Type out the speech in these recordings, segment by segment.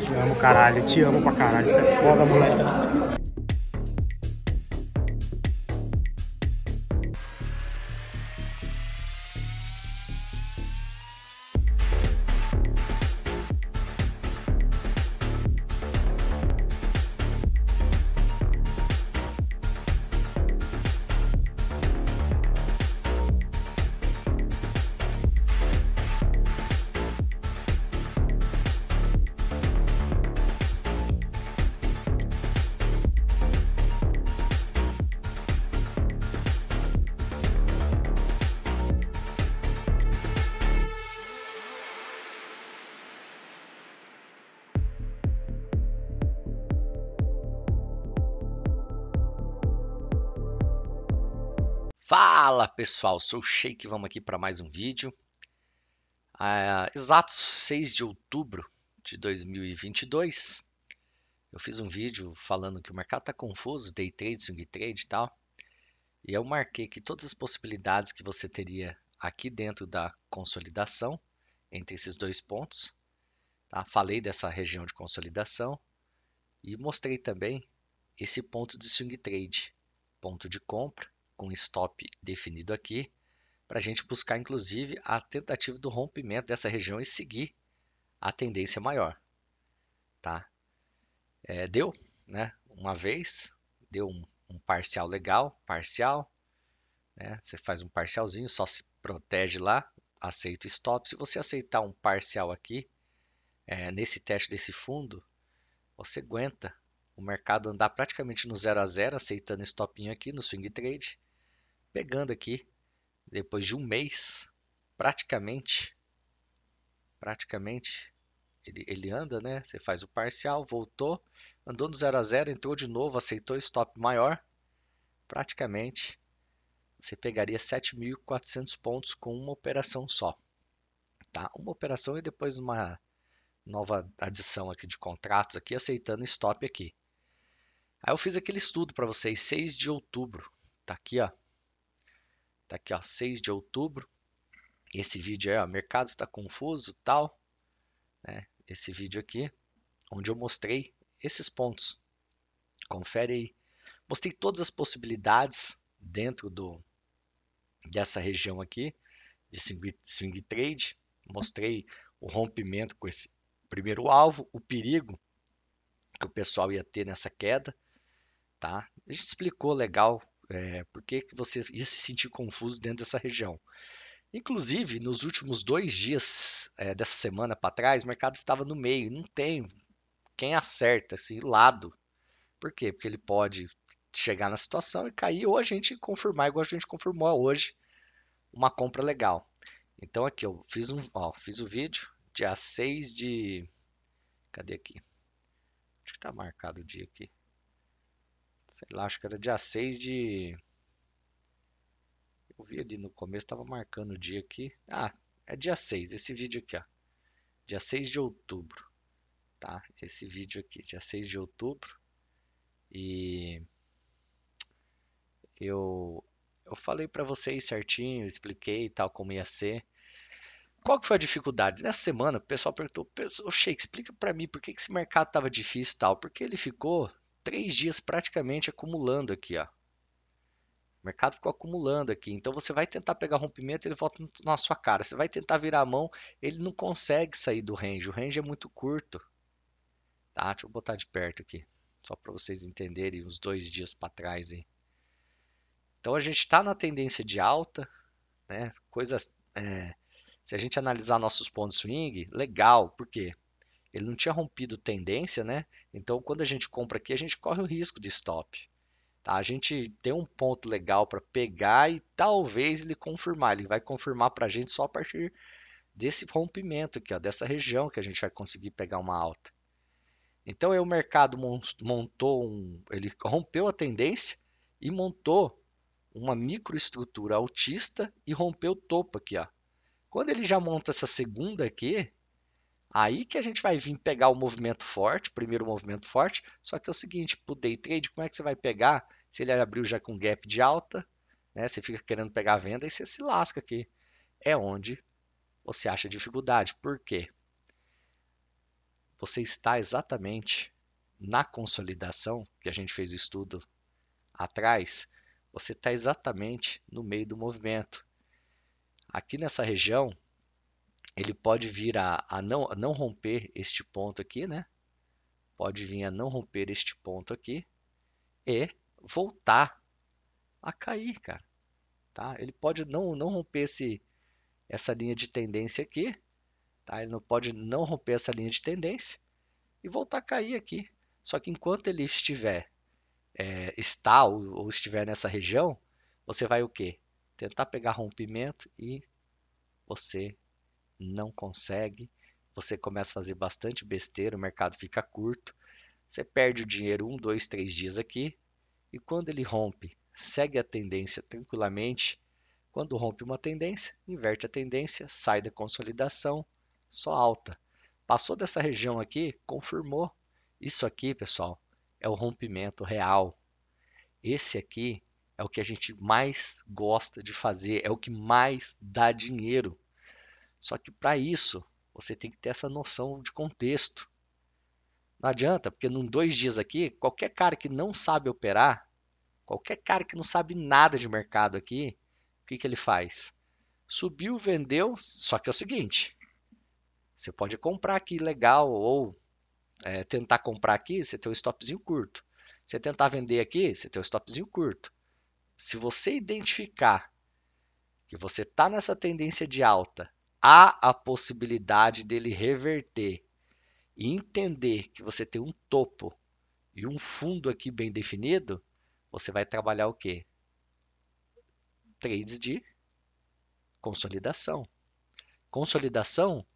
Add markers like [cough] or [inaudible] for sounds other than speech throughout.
Te amo, caralho. Te amo pra caralho. Você é foda, moleque. Fala pessoal, sou o Sheik, vamos aqui para mais um vídeo. Ah, exatos 6 de outubro de 2022, eu fiz um vídeo falando que o mercado está confuso, day trade, swing trade e tal. E eu marquei que todas as possibilidades que você teria aqui dentro da consolidação, entre esses dois pontos. Tá? Falei dessa região de consolidação e mostrei também esse ponto de swing trade, ponto de compra com stop definido aqui, para a gente buscar inclusive a tentativa do rompimento dessa região e seguir a tendência maior. Tá? É, deu, né? Uma vez, deu um, um parcial legal, parcial. Né? Você faz um parcialzinho, só se protege lá, aceita o stop. Se você aceitar um parcial aqui, é, nesse teste desse fundo, você aguenta o mercado andar praticamente no 0 a 0, aceitando esse stopinho aqui no swing trade pegando aqui depois de um mês, praticamente. Praticamente. Ele, ele anda, né? Você faz o parcial, voltou, andou no 0 a 0 entrou de novo, aceitou stop maior. Praticamente você pegaria 7.400 pontos com uma operação só. Tá? Uma operação e depois uma nova adição aqui de contratos aqui, aceitando stop aqui. Aí eu fiz aquele estudo para vocês, 6 de outubro. Tá aqui, ó. Tá aqui, ó, 6 de outubro. Esse vídeo aí, ó, mercado está confuso, tal, né? Esse vídeo aqui, onde eu mostrei esses pontos. Confere aí. Mostrei todas as possibilidades dentro do dessa região aqui de swing, swing trade. Mostrei o rompimento com esse primeiro alvo, o perigo que o pessoal ia ter nessa queda, tá? A gente explicou legal é, por que você ia se sentir confuso dentro dessa região? Inclusive, nos últimos dois dias é, dessa semana para trás, o mercado estava no meio. Não tem quem acerta esse assim, lado. Por quê? Porque ele pode chegar na situação e cair ou a gente confirmar, igual a gente confirmou hoje, uma compra legal. Então aqui eu fiz um, ó, fiz o vídeo dia 6 de cadê aqui? Acho que tá marcado o dia aqui sei lá, acho que era dia 6 de. Eu vi ali no começo, estava marcando o dia aqui. Ah, é dia 6, esse vídeo aqui, ó. Dia 6 de outubro, tá? Esse vídeo aqui, dia 6 de outubro. E eu eu falei para vocês certinho, expliquei tal como ia ser. Qual que foi a dificuldade? Nessa semana o pessoal perguntou, o Sheik, explica para mim por que, que esse mercado estava difícil e tal. Porque ele ficou três dias praticamente acumulando aqui, ó. O mercado ficou acumulando aqui. Então você vai tentar pegar rompimento, ele volta na sua cara. Você vai tentar virar a mão, ele não consegue sair do range. O range é muito curto. Tá? Deixa eu botar de perto aqui, só para vocês entenderem uns dois dias para trás. Hein? Então a gente está na tendência de alta, né? Coisas. É, se a gente analisar nossos pontos swing, legal. Por quê? ele não tinha rompido tendência, né? Então, quando a gente compra aqui, a gente corre o risco de stop. Tá? A gente tem um ponto legal para pegar e talvez ele confirmar. Ele vai confirmar para a gente só a partir desse rompimento aqui, ó, dessa região que a gente vai conseguir pegar uma alta. Então, aí o mercado montou um, ele rompeu a tendência e montou uma microestrutura altista e rompeu o topo aqui, ó. Quando ele já monta essa segunda aqui, Aí que a gente vai vir pegar o movimento forte, primeiro movimento forte. Só que é o seguinte, o day trade, como é que você vai pegar se ele abriu já com gap de alta, né? Você fica querendo pegar a venda e você se lasca aqui. É onde você acha dificuldade. Por quê? Você está exatamente na consolidação, que a gente fez o estudo atrás, você está exatamente no meio do movimento. Aqui nessa região, ele pode vir a, a, não, a não romper este ponto aqui, né? Pode vir a não romper este ponto aqui e voltar a cair, cara. Tá? Ele pode não, não romper esse, essa linha de tendência aqui, tá? Ele não pode não romper essa linha de tendência e voltar a cair aqui. Só que enquanto ele estiver é, está ou, ou, estiver nessa região, você vai o quê? Tentar pegar rompimento e você não consegue, você começa a fazer bastante besteira, o mercado fica curto, você perde o dinheiro um, dois, três dias aqui, e quando ele rompe, segue a tendência tranquilamente. Quando rompe uma tendência, inverte a tendência, sai da consolidação, só alta. Passou dessa região aqui, confirmou. Isso aqui, pessoal, é o rompimento real. Esse aqui é o que a gente mais gosta de fazer, é o que mais dá dinheiro. Só que para isso, você tem que ter essa noção de contexto. Não adianta, porque num dois dias aqui, qualquer cara que não sabe operar, qualquer cara que não sabe nada de mercado aqui, o que, que ele faz? Subiu, vendeu, só que é o seguinte, você pode comprar aqui legal ou é, tentar comprar aqui, você tem um stopzinho curto. Você tentar vender aqui, você tem um stopzinho curto. Se você identificar que você está nessa tendência de alta há a possibilidade dele reverter e entender que você tem um topo e um fundo aqui bem definido, você vai trabalhar o quê? Trades de consolidação. Consolidação,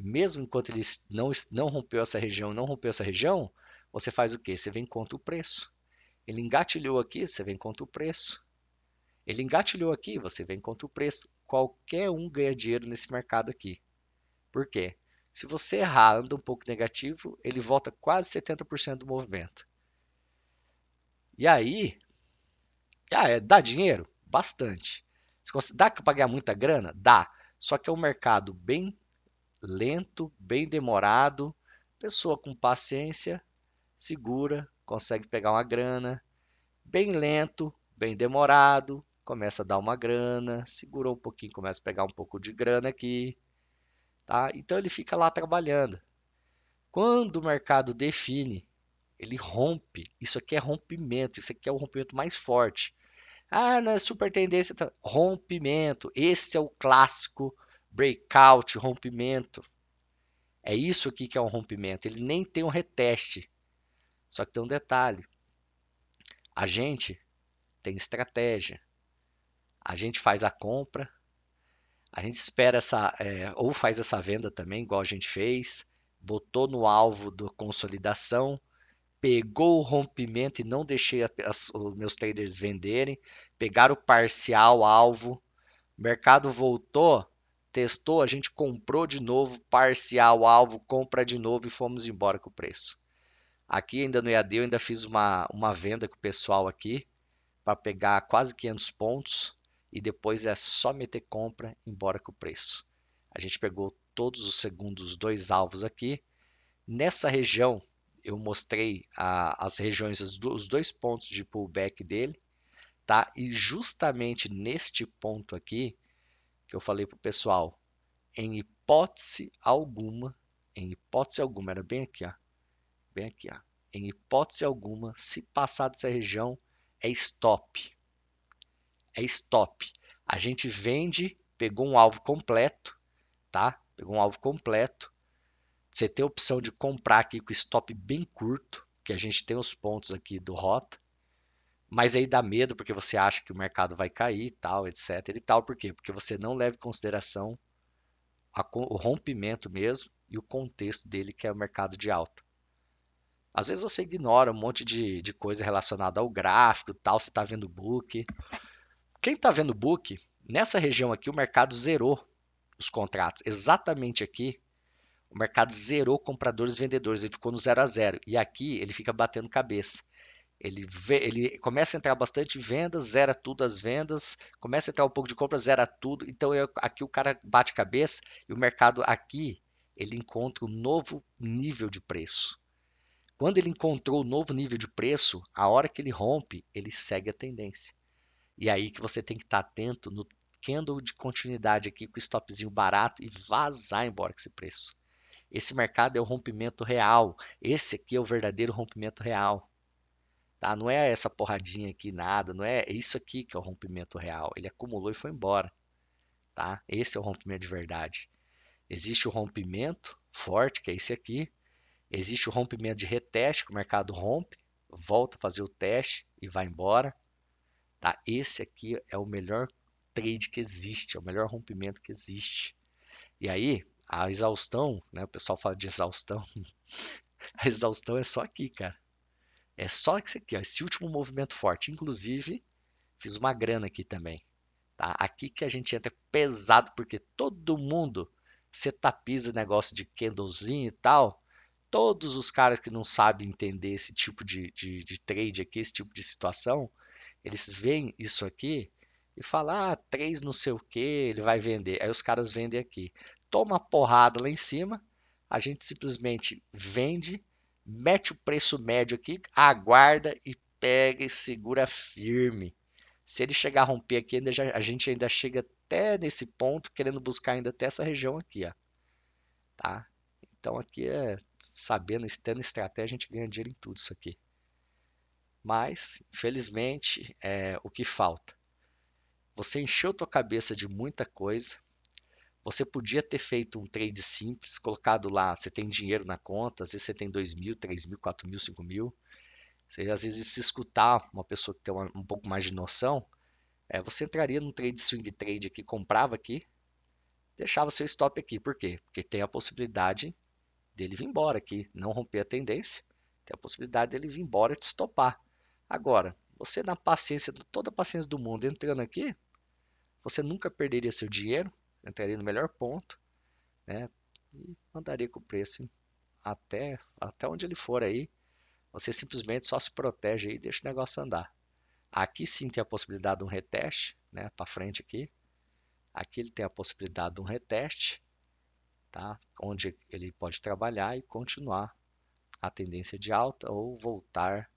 mesmo enquanto ele não, não rompeu essa região, não rompeu essa região, você faz o quê? Você vem contra o preço. Ele engatilhou aqui, você vem contra o preço. Ele engatilhou aqui, você vem contra o preço qualquer um ganha dinheiro nesse mercado aqui. Por quê? Se você errar, anda um pouco negativo, ele volta quase 70% do movimento. E aí, ah, é, dá dinheiro? Bastante. Dá para pagar muita grana? Dá. Só que é um mercado bem lento, bem demorado. Pessoa com paciência, segura, consegue pegar uma grana. Bem lento, bem demorado, começa a dar uma grana, segurou um pouquinho, começa a pegar um pouco de grana aqui, tá? Então ele fica lá trabalhando. Quando o mercado define, ele rompe. Isso aqui é rompimento, isso aqui é o rompimento mais forte. Ah, na é super tendência, então, rompimento. Esse é o clássico breakout, rompimento. É isso aqui que é um rompimento. Ele nem tem um reteste. Só que tem um detalhe. A gente tem estratégia a gente faz a compra, a gente espera essa, é, ou faz essa venda também, igual a gente fez, botou no alvo da consolidação, pegou o rompimento e não deixei a, as, os meus traders venderem, pegaram o parcial alvo, o mercado voltou, testou, a gente comprou de novo, parcial alvo, compra de novo e fomos embora com o preço. Aqui ainda no EAD eu ainda fiz uma, uma venda com o pessoal aqui para pegar quase 500 pontos e depois é só meter compra, embora com o preço. A gente pegou todos os segundos dois alvos aqui. Nessa região, eu mostrei a, as regiões, os dois pontos de pullback dele, tá? E justamente neste ponto aqui, que eu falei para o pessoal, em hipótese alguma, em hipótese alguma, era bem aqui, ó, bem aqui, ó, em hipótese alguma, se passar dessa região, é stop é stop. A gente vende, pegou um alvo completo, tá? Pegou um alvo completo. Você tem a opção de comprar aqui com stop bem curto, que a gente tem os pontos aqui do rota. Mas aí dá medo porque você acha que o mercado vai cair, tal, etc e tal. Por quê? Porque você não leva em consideração a, o rompimento mesmo e o contexto dele, que é o mercado de alta. Às vezes você ignora um monte de, de coisa relacionada ao gráfico, tal, você está vendo o book, quem está vendo o book, nessa região aqui, o mercado zerou os contratos. Exatamente aqui, o mercado zerou compradores e vendedores. Ele ficou no zero a zero. E aqui, ele fica batendo cabeça. Ele, vê, ele começa a entrar bastante vendas, zera tudo as vendas, começa a entrar um pouco de compra, zera tudo. Então eu, aqui o cara bate cabeça e o mercado aqui ele encontra um novo nível de preço. Quando ele encontrou o um novo nível de preço, a hora que ele rompe, ele segue a tendência. E aí que você tem que estar tá atento no candle de continuidade aqui com stopzinho barato e vazar embora com esse preço. Esse mercado é o rompimento real. Esse aqui é o verdadeiro rompimento real. Tá? Não é essa porradinha aqui, nada. Não é, é isso aqui que é o rompimento real. Ele acumulou e foi embora. Tá? Esse é o rompimento de verdade. Existe o rompimento forte, que é esse aqui. Existe o rompimento de reteste, que o mercado rompe, volta a fazer o teste e vai embora. Tá? Esse aqui é o melhor trade que existe, é o melhor rompimento que existe. E aí, a exaustão, né? O pessoal fala de exaustão. [laughs] a exaustão é só aqui, cara. É só isso aqui, ó, esse último movimento forte. Inclusive, fiz uma grana aqui também. Tá? Aqui que a gente entra pesado, porque todo mundo setapiza negócio de candlezinho e tal. Todos os caras que não sabem entender esse tipo de, de, de trade aqui, esse tipo de situação, eles veem isso aqui e falam, ah, três não sei o que, ele vai vender. Aí os caras vendem aqui. Toma porrada lá em cima, a gente simplesmente vende, mete o preço médio aqui, aguarda e pega e segura firme. Se ele chegar a romper aqui, ainda já, a gente ainda chega até nesse ponto, querendo buscar ainda até essa região aqui, ó. Tá? Então aqui é sabendo, estando estratégia, a gente ganha dinheiro em tudo isso aqui. Mas, infelizmente, é o que falta. Você encheu tua cabeça de muita coisa. Você podia ter feito um trade simples, colocado lá, você tem dinheiro na conta, às vezes você tem 2 mil, 3 mil, 4 mil, 5 mil. Você, às vezes, se escutar uma pessoa que tem uma, um pouco mais de noção, é, você entraria num trade swing trade aqui, comprava aqui, deixava seu stop aqui. Por quê? Porque tem a possibilidade dele vir embora aqui, não romper a tendência, tem a possibilidade dele vir embora e te stopar. Agora, você na paciência, toda a paciência do mundo entrando aqui, você nunca perderia seu dinheiro, entraria no melhor ponto, né? E andaria com o preço até até onde ele for aí. Você simplesmente só se protege e deixa o negócio andar. Aqui sim tem a possibilidade de um reteste, né, para frente aqui. Aqui ele tem a possibilidade de um reteste, tá? Onde ele pode trabalhar e continuar a tendência de alta ou voltar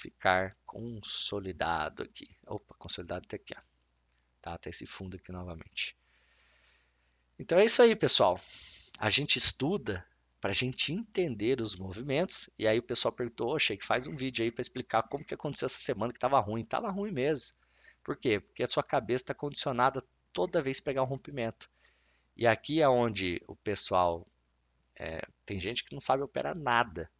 ficar consolidado aqui. Opa, consolidado até tá aqui, ó. Tá, até tá esse fundo aqui novamente. Então é isso aí, pessoal. A gente estuda para a gente entender os movimentos. E aí o pessoal perguntou, achei que faz um vídeo aí para explicar como que aconteceu essa semana que estava ruim. Estava ruim mesmo. Por quê? Porque a sua cabeça está condicionada toda vez pegar um rompimento. E aqui é onde o pessoal é, tem gente que não sabe operar nada.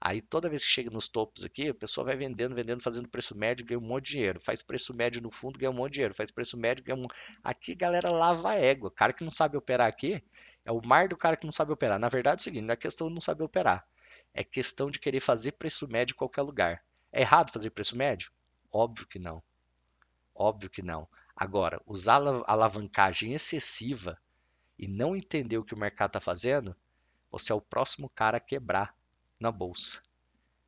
Aí toda vez que chega nos topos aqui, a pessoa vai vendendo, vendendo, fazendo preço médio, ganha um monte de dinheiro. Faz preço médio no fundo, ganha um monte de dinheiro. Faz preço médio, ganha um. Aqui, galera, lava a égua. O cara que não sabe operar aqui é o mar do cara que não sabe operar. Na verdade, é o seguinte: não é questão de não saber operar. É questão de querer fazer preço médio em qualquer lugar. É errado fazer preço médio? Óbvio que não. Óbvio que não. Agora, usar alavancagem excessiva e não entender o que o mercado está fazendo, você é o próximo cara a quebrar na bolsa.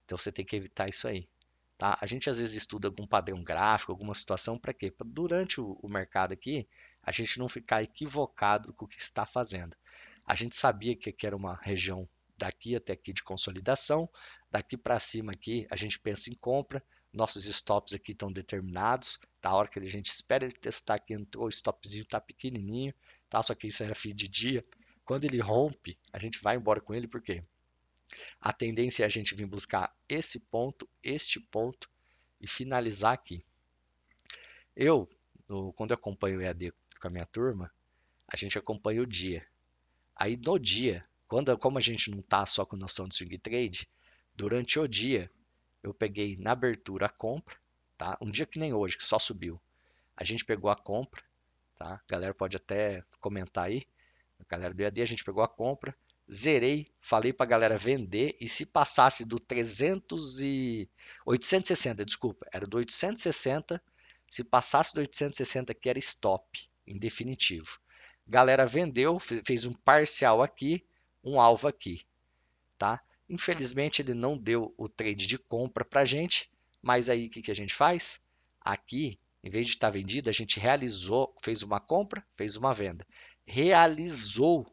Então você tem que evitar isso aí. Tá? A gente às vezes estuda algum padrão gráfico, alguma situação, para quê? Pra durante o, o mercado aqui, a gente não ficar equivocado com o que está fazendo. A gente sabia que aqui era uma região daqui até aqui de consolidação, daqui para cima aqui a gente pensa em compra, nossos stops aqui estão determinados, da tá? hora que a gente espera ele testar aqui, o stopzinho está pequenininho, tá? só que isso era fim de dia, quando ele rompe, a gente vai embora com ele, por quê? A tendência é a gente vir buscar esse ponto, este ponto e finalizar aqui. Eu, no, quando eu acompanho o EAD com a minha turma, a gente acompanha o dia. Aí no dia, quando, como a gente não está só com noção de swing trade, durante o dia eu peguei na abertura a compra, tá? Um dia que nem hoje, que só subiu. A gente pegou a compra, tá? A galera pode até comentar aí. A galera do EAD, a gente pegou a compra, zerei, falei a galera vender e se passasse do 300 e 860, desculpa, era do 860, se passasse do 860 que era stop, em definitivo. Galera vendeu, fez um parcial aqui, um alvo aqui, tá? Infelizmente ele não deu o trade de compra para gente, mas aí o que, que a gente faz? Aqui em vez de estar tá vendido, a gente realizou, fez uma compra, fez uma venda. Realizou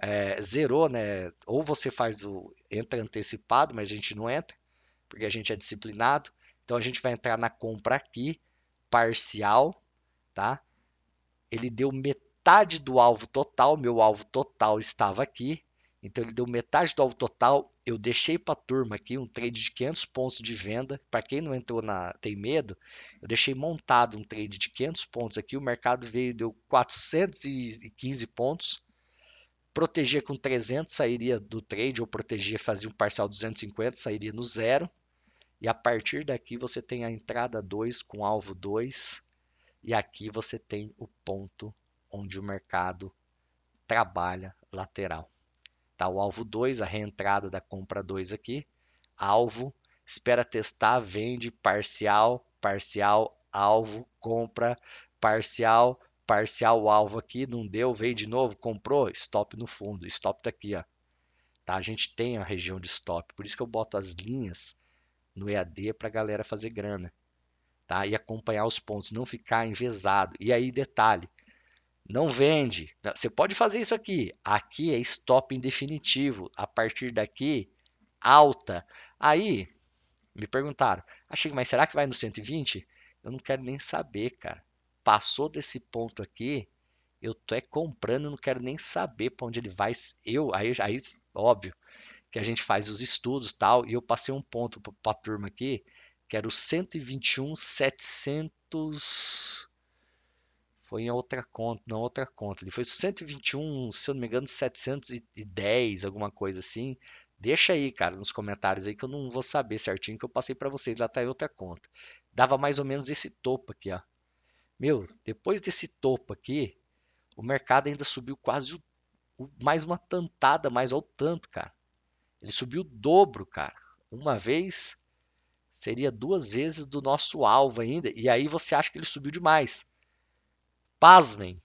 é, zerou, né? Ou você faz o entra antecipado, mas a gente não entra, porque a gente é disciplinado. Então a gente vai entrar na compra aqui, parcial, tá? Ele deu metade do alvo total, meu alvo total estava aqui. Então ele deu metade do alvo total. Eu deixei para a turma aqui um trade de 500 pontos de venda. Para quem não entrou na tem medo, eu deixei montado um trade de 500 pontos aqui. O mercado veio deu 415 pontos protegia com 300, sairia do trade, ou protegia, fazia um parcial 250, sairia no zero. E a partir daqui você tem a entrada 2 com alvo 2, e aqui você tem o ponto onde o mercado trabalha lateral. Tá o alvo 2, a reentrada da compra 2 aqui, alvo, espera testar, vende parcial, parcial, alvo, compra, parcial, parcial o alvo aqui, não deu, veio de novo, comprou, stop no fundo, stop tá aqui, ó. Tá? A gente tem a região de stop, por isso que eu boto as linhas no EAD para a galera fazer grana, tá? E acompanhar os pontos, não ficar envesado. E aí detalhe, não vende. Você pode fazer isso aqui. Aqui é stop em definitivo. A partir daqui, alta. Aí, me perguntaram, achei, mas será que vai no 120? Eu não quero nem saber, cara. Passou desse ponto aqui, eu tô é comprando, não quero nem saber para onde ele vai. Eu, aí, aí, óbvio, que a gente faz os estudos tal, e eu passei um ponto para a turma aqui, que era o 121,700. Foi em outra conta, não outra conta. Ele foi 121, se eu não me engano, 710, alguma coisa assim. Deixa aí, cara, nos comentários aí que eu não vou saber certinho que eu passei para vocês. Lá tá em outra conta. Dava mais ou menos esse topo aqui, ó. Meu, depois desse topo aqui, o mercado ainda subiu quase o, o, mais uma tantada, mais ao tanto, cara. Ele subiu o dobro, cara. Uma vez seria duas vezes do nosso alvo ainda. E aí você acha que ele subiu demais. Pasmem,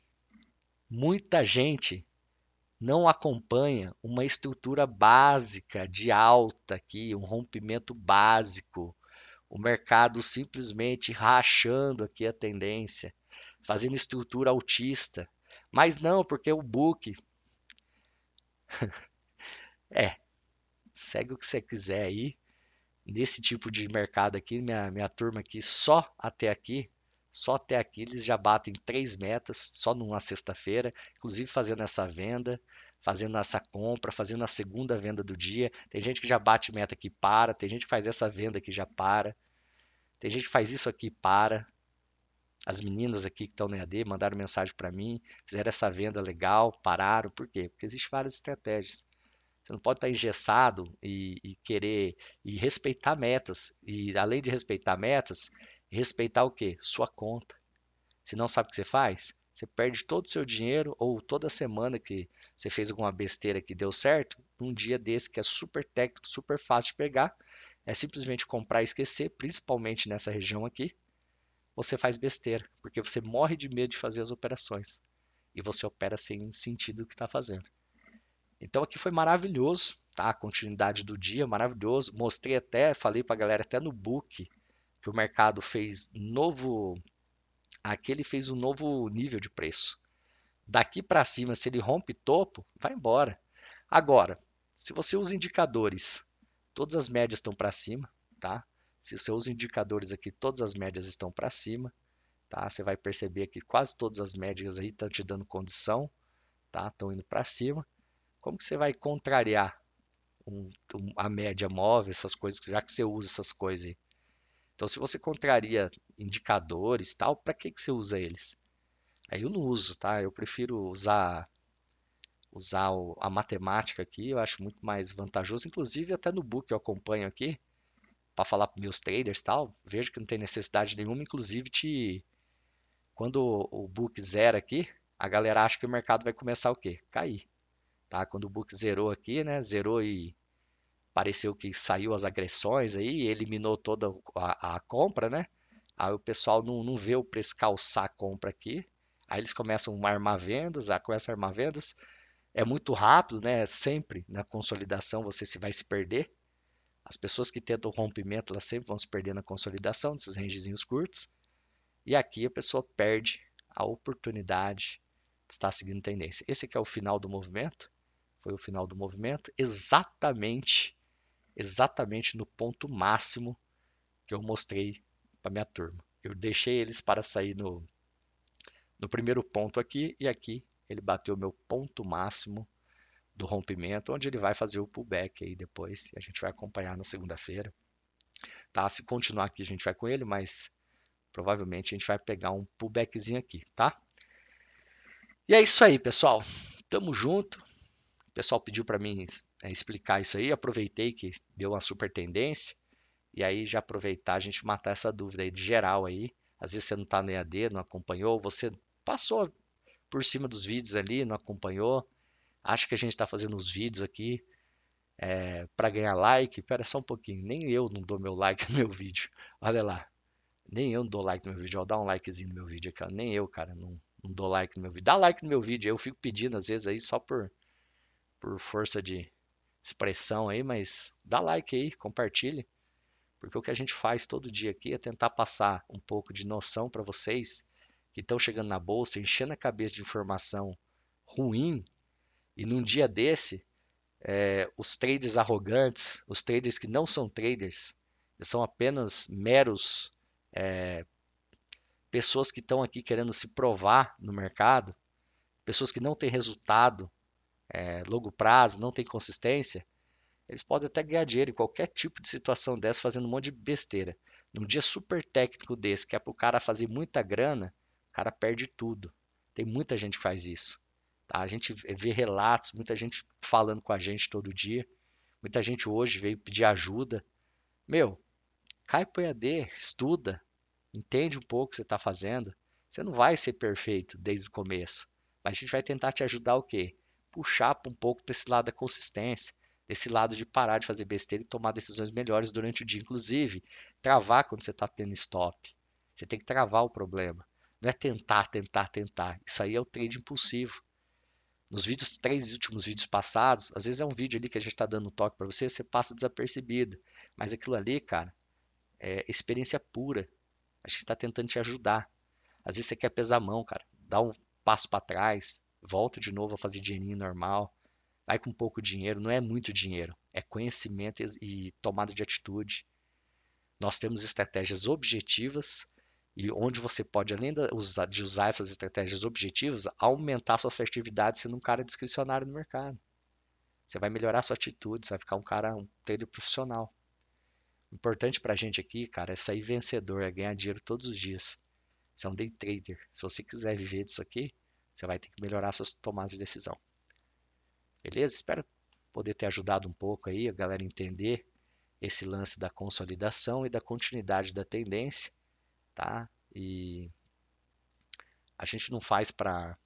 muita gente não acompanha uma estrutura básica de alta aqui, um rompimento básico o mercado simplesmente rachando aqui a tendência, fazendo estrutura autista. Mas não, porque o book. [laughs] é, segue o que você quiser aí. Nesse tipo de mercado aqui, minha, minha turma aqui, só até aqui, só até aqui eles já batem três metas, só numa sexta-feira, inclusive fazendo essa venda, fazendo essa compra, fazendo a segunda venda do dia. Tem gente que já bate meta que para, tem gente que faz essa venda que já para. Tem gente que faz isso aqui para. As meninas aqui que estão no EAD mandaram mensagem para mim, fizeram essa venda legal, pararam. Por quê? Porque existem várias estratégias. Você não pode estar engessado e, e, querer e respeitar metas. E além de respeitar metas, respeitar o quê? Sua conta. Se não sabe o que você faz, você perde todo o seu dinheiro ou toda semana que você fez alguma besteira que deu certo, num dia desse que é super técnico, super fácil de pegar é simplesmente comprar e esquecer, principalmente nessa região aqui, você faz besteira, porque você morre de medo de fazer as operações. E você opera sem sentido o que está fazendo. Então aqui foi maravilhoso, tá? A continuidade do dia, maravilhoso. Mostrei até, falei para a galera até no book que o mercado fez novo, aqui ele fez um novo nível de preço. Daqui para cima, se ele rompe topo, vai embora. Agora, se você usa indicadores Todas as médias estão para cima, tá? Se os seus indicadores aqui, todas as médias estão para cima, tá? Você vai perceber que quase todas as médias aí estão te dando condição, tá? Estão indo para cima. Como que você vai contrariar um, um, a média móvel, essas coisas, já que você usa essas coisas aí? Então, se você contraria indicadores, tal, para que, que você usa eles? Aí eu não uso, tá? Eu prefiro usar usar o, a matemática aqui, eu acho muito mais vantajoso. Inclusive, até no book eu acompanho aqui, para falar para meus traders e tal, vejo que não tem necessidade nenhuma. Inclusive, te, quando o book zera aqui, a galera acha que o mercado vai começar o quê? Cair. Tá? Quando o book zerou aqui, né? Zerou e pareceu que saiu as agressões aí, eliminou toda a, a compra, né? Aí o pessoal não, não vê o preço calçar a compra aqui. Aí eles começam a armar vendas, começam a armar vendas é muito rápido, né? Sempre na consolidação você se vai se perder. As pessoas que tentam o rompimento, elas sempre vão se perder na consolidação desses rangezinhos curtos. E aqui a pessoa perde a oportunidade de estar seguindo tendência. Esse aqui é o final do movimento. Foi o final do movimento exatamente exatamente no ponto máximo que eu mostrei para minha turma. Eu deixei eles para sair no no primeiro ponto aqui e aqui ele bateu o meu ponto máximo do rompimento, onde ele vai fazer o pullback aí depois, e a gente vai acompanhar na segunda-feira. Tá? Se continuar aqui, a gente vai com ele, mas provavelmente a gente vai pegar um pullbackzinho aqui, tá? E é isso aí, pessoal. Tamo junto. O pessoal pediu para mim é, explicar isso aí, aproveitei que deu uma super tendência e aí já aproveitar a gente matar essa dúvida aí de geral aí. Às vezes você não está no EAD, não acompanhou, você passou por cima dos vídeos ali, não acompanhou. Acho que a gente está fazendo os vídeos aqui é, para ganhar like. Pera só um pouquinho, nem eu não dou meu like no meu vídeo. Olha lá, nem eu não dou like no meu vídeo. Ó, dá um likezinho no meu vídeo aqui, ó. nem eu, cara, não, não dou like no meu vídeo. Dá like no meu vídeo, eu fico pedindo às vezes aí só por, por força de expressão aí, mas dá like aí, compartilhe. Porque o que a gente faz todo dia aqui é tentar passar um pouco de noção para vocês que estão chegando na bolsa, enchendo a cabeça de informação ruim, e num dia desse, é, os traders arrogantes, os traders que não são traders, são apenas meros é, pessoas que estão aqui querendo se provar no mercado, pessoas que não têm resultado, é, longo prazo, não têm consistência, eles podem até ganhar dinheiro em qualquer tipo de situação dessa, fazendo um monte de besteira. Num dia super técnico desse, que é para o cara fazer muita grana, cara perde tudo. Tem muita gente que faz isso. Tá? A gente vê relatos, muita gente falando com a gente todo dia. Muita gente hoje veio pedir ajuda. Meu, cai pro EAD, estuda, entende um pouco o que você está fazendo. Você não vai ser perfeito desde o começo, mas a gente vai tentar te ajudar o quê? Puxar um pouco para esse lado da consistência, desse lado de parar de fazer besteira e tomar decisões melhores durante o dia, inclusive travar quando você está tendo stop. Você tem que travar o problema. Não é tentar, tentar, tentar. Isso aí é o trade impulsivo. Nos vídeos, três últimos vídeos passados, às vezes é um vídeo ali que a gente está dando um toque para você, você passa desapercebido. Mas aquilo ali, cara, é experiência pura. A gente está tentando te ajudar. Às vezes você quer pesar a mão, cara. Dá um passo para trás, volta de novo a fazer dinheirinho normal. Vai com pouco dinheiro, não é muito dinheiro, é conhecimento e tomada de atitude. Nós temos estratégias objetivas e onde você pode, além de usar, essas estratégias objetivas, aumentar sua assertividade sendo um cara discricionário no mercado. Você vai melhorar sua atitude, você vai ficar um cara, um trader profissional. O importante a gente aqui, cara, é sair vencedor, é ganhar dinheiro todos os dias. Você é um day trader. Se você quiser viver disso aqui, você vai ter que melhorar suas tomadas de decisão. Beleza? Espero poder ter ajudado um pouco aí, a galera entender esse lance da consolidação e da continuidade da tendência tá? E a gente não faz para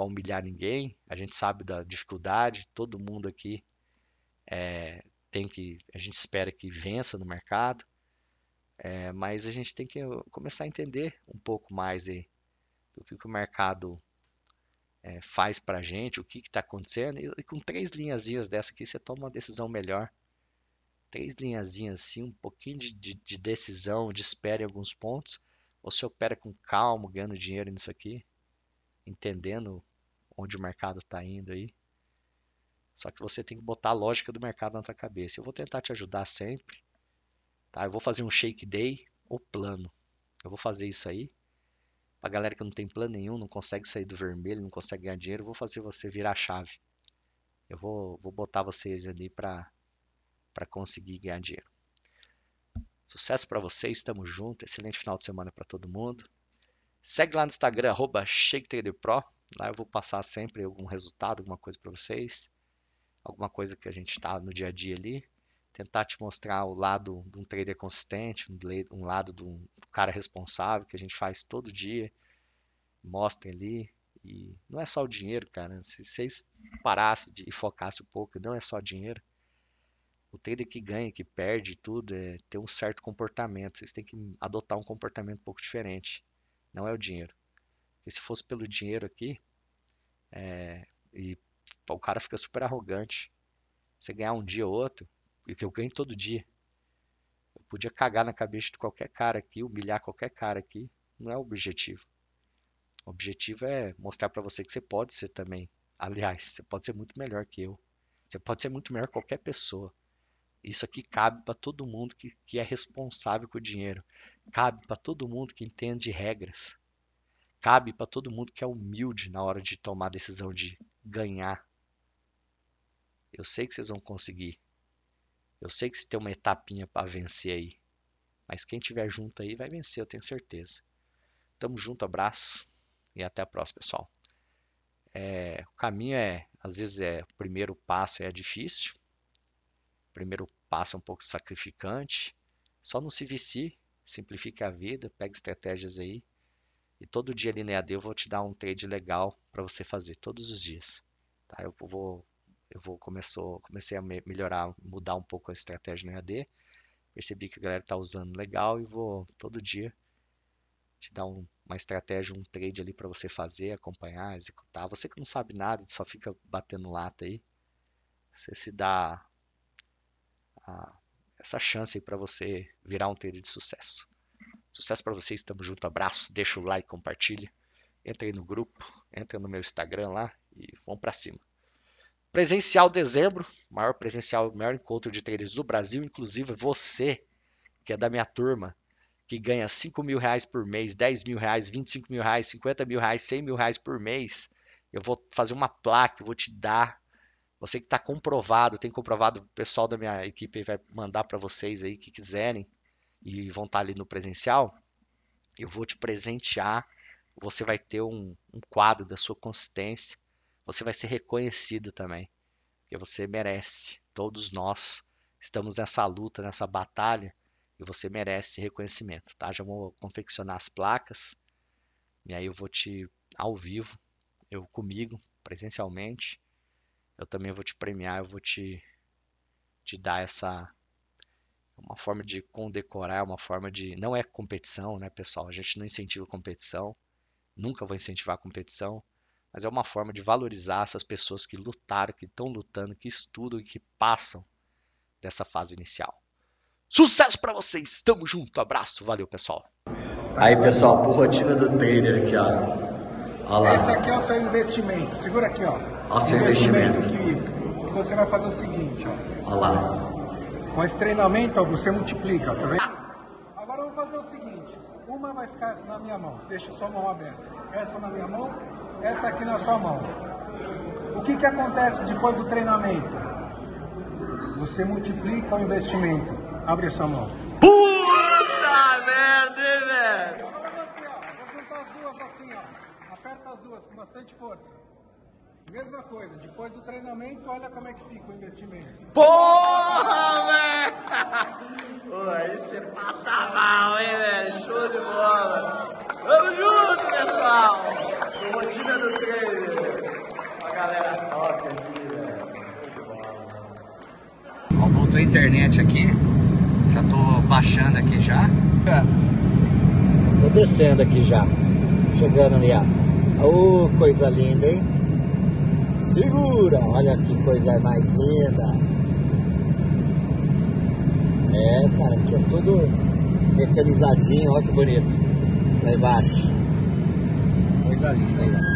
humilhar ninguém, a gente sabe da dificuldade, todo mundo aqui é, tem que, a gente espera que vença no mercado, é, mas a gente tem que começar a entender um pouco mais aí do que, que o mercado é, faz para a gente, o que está acontecendo, e, e com três linhas dessa aqui você toma uma decisão melhor três linhazinhas assim, um pouquinho de, de, de decisão, de espera em alguns pontos, ou se opera com calmo, ganhando dinheiro nisso aqui, entendendo onde o mercado está indo aí. Só que você tem que botar a lógica do mercado na tua cabeça. Eu vou tentar te ajudar sempre. Tá? Eu vou fazer um shake day ou plano. Eu vou fazer isso aí. Pra galera que não tem plano nenhum, não consegue sair do vermelho, não consegue ganhar dinheiro, eu vou fazer você virar a chave. Eu vou, vou botar vocês ali para para conseguir ganhar dinheiro. Sucesso para vocês, estamos juntos. Excelente final de semana para todo mundo. Segue lá no Instagram, arroba ShakeTraderPro. Lá eu vou passar sempre algum resultado, alguma coisa para vocês. Alguma coisa que a gente está no dia a dia ali. Tentar te mostrar o lado de um trader consistente, um lado de um cara responsável, que a gente faz todo dia. Mostrem ali. E não é só o dinheiro, cara. Se vocês parassem e focassem um pouco, não é só dinheiro o trader que ganha, que perde tudo, é, ter um certo comportamento. Vocês têm que adotar um comportamento um pouco diferente. Não é o dinheiro. Porque se fosse pelo dinheiro aqui, é, e o cara fica super arrogante. Você ganhar um dia ou outro, e que eu ganho todo dia. Eu podia cagar na cabeça de qualquer cara aqui, humilhar qualquer cara aqui. Não é o objetivo. O objetivo é mostrar para você que você pode ser também. Aliás, você pode ser muito melhor que eu. Você pode ser muito melhor que qualquer pessoa. Isso aqui cabe para todo mundo que, que é responsável com o dinheiro. Cabe para todo mundo que entende regras. Cabe para todo mundo que é humilde na hora de tomar a decisão de ganhar. Eu sei que vocês vão conseguir. Eu sei que você tem uma etapinha para vencer aí. Mas quem tiver junto aí vai vencer, eu tenho certeza. Tamo junto, abraço e até a próxima, pessoal. É, o caminho é, às vezes é, o primeiro passo é difícil, primeiro passo é um pouco sacrificante. Só não se vicie, simplifique a vida, pega estratégias aí. E todo dia ali na né, EAD eu vou te dar um trade legal para você fazer, todos os dias. Tá? Eu vou, eu vou começou, comecei a melhorar, mudar um pouco a estratégia na né, EAD. Percebi que a galera está usando legal e vou todo dia te dar um, uma estratégia, um trade ali para você fazer, acompanhar, executar. Você que não sabe nada, só fica batendo lata aí, você se dá a, essa chance para você virar um trader de sucesso. Sucesso para vocês, estamos junto, abraço, deixa o like, compartilha, entra aí no grupo, entra no meu Instagram lá e vamos para cima. Presencial dezembro, maior presencial, maior encontro de traders do Brasil, inclusive você, que é da minha turma, que ganha 5 mil reais por mês, 10 mil reais, 25 mil reais, 50 mil reais, 100 mil reais por mês, eu vou fazer uma placa, eu vou te dar você que está comprovado, tem comprovado, o pessoal da minha equipe vai mandar para vocês aí que quiserem e vão estar tá ali no presencial. Eu vou te presentear. Você vai ter um, um quadro da sua consistência. Você vai ser reconhecido também, porque você merece. Todos nós estamos nessa luta, nessa batalha, e você merece reconhecimento, tá? Já vou confeccionar as placas. E aí eu vou te ao vivo, eu comigo, presencialmente, eu também vou te premiar, eu vou te, te dar essa. Uma forma de condecorar, uma forma de. Não é competição, né, pessoal? A gente não incentiva competição, nunca vou incentivar competição, mas é uma forma de valorizar essas pessoas que lutaram, que estão lutando, que estudam e que passam dessa fase inicial. Sucesso para vocês, tamo junto, abraço, valeu pessoal. Aí pessoal, por rotina do trader aqui, ó. Olha lá. Esse aqui é o seu investimento, segura aqui, ó ao seu investimento. investimento. Que, você vai fazer o seguinte, ó. Olha lá. Com esse treinamento, ó, você multiplica, tá vendo? Agora eu vou fazer o seguinte, uma vai ficar na minha mão, deixa sua mão aberta. Essa na minha mão, essa aqui na sua mão. O que, que acontece depois do treinamento? Você multiplica o investimento. Abre essa mão. Puta merda, hein, velho? Agora você, ó. Vou juntar as duas assim, ó. Aperta as duas com bastante força. Mesma coisa, depois do treinamento, olha como é que fica o investimento. Porra, velho! [laughs] Pô, aí você passa mal, hein, velho? Show de bola! Vamos junto, pessoal! Com rotina do treino. A galera top aqui, velho. Ó, voltou a internet aqui. Já tô baixando aqui já. Tô descendo aqui já. Chegando ali, ó. Ô, oh, coisa linda, hein? Segura, olha que coisa mais linda. É, cara, aqui é tudo mecanizadinho, olha que bonito. Lá embaixo. Coisa linda aí, ó.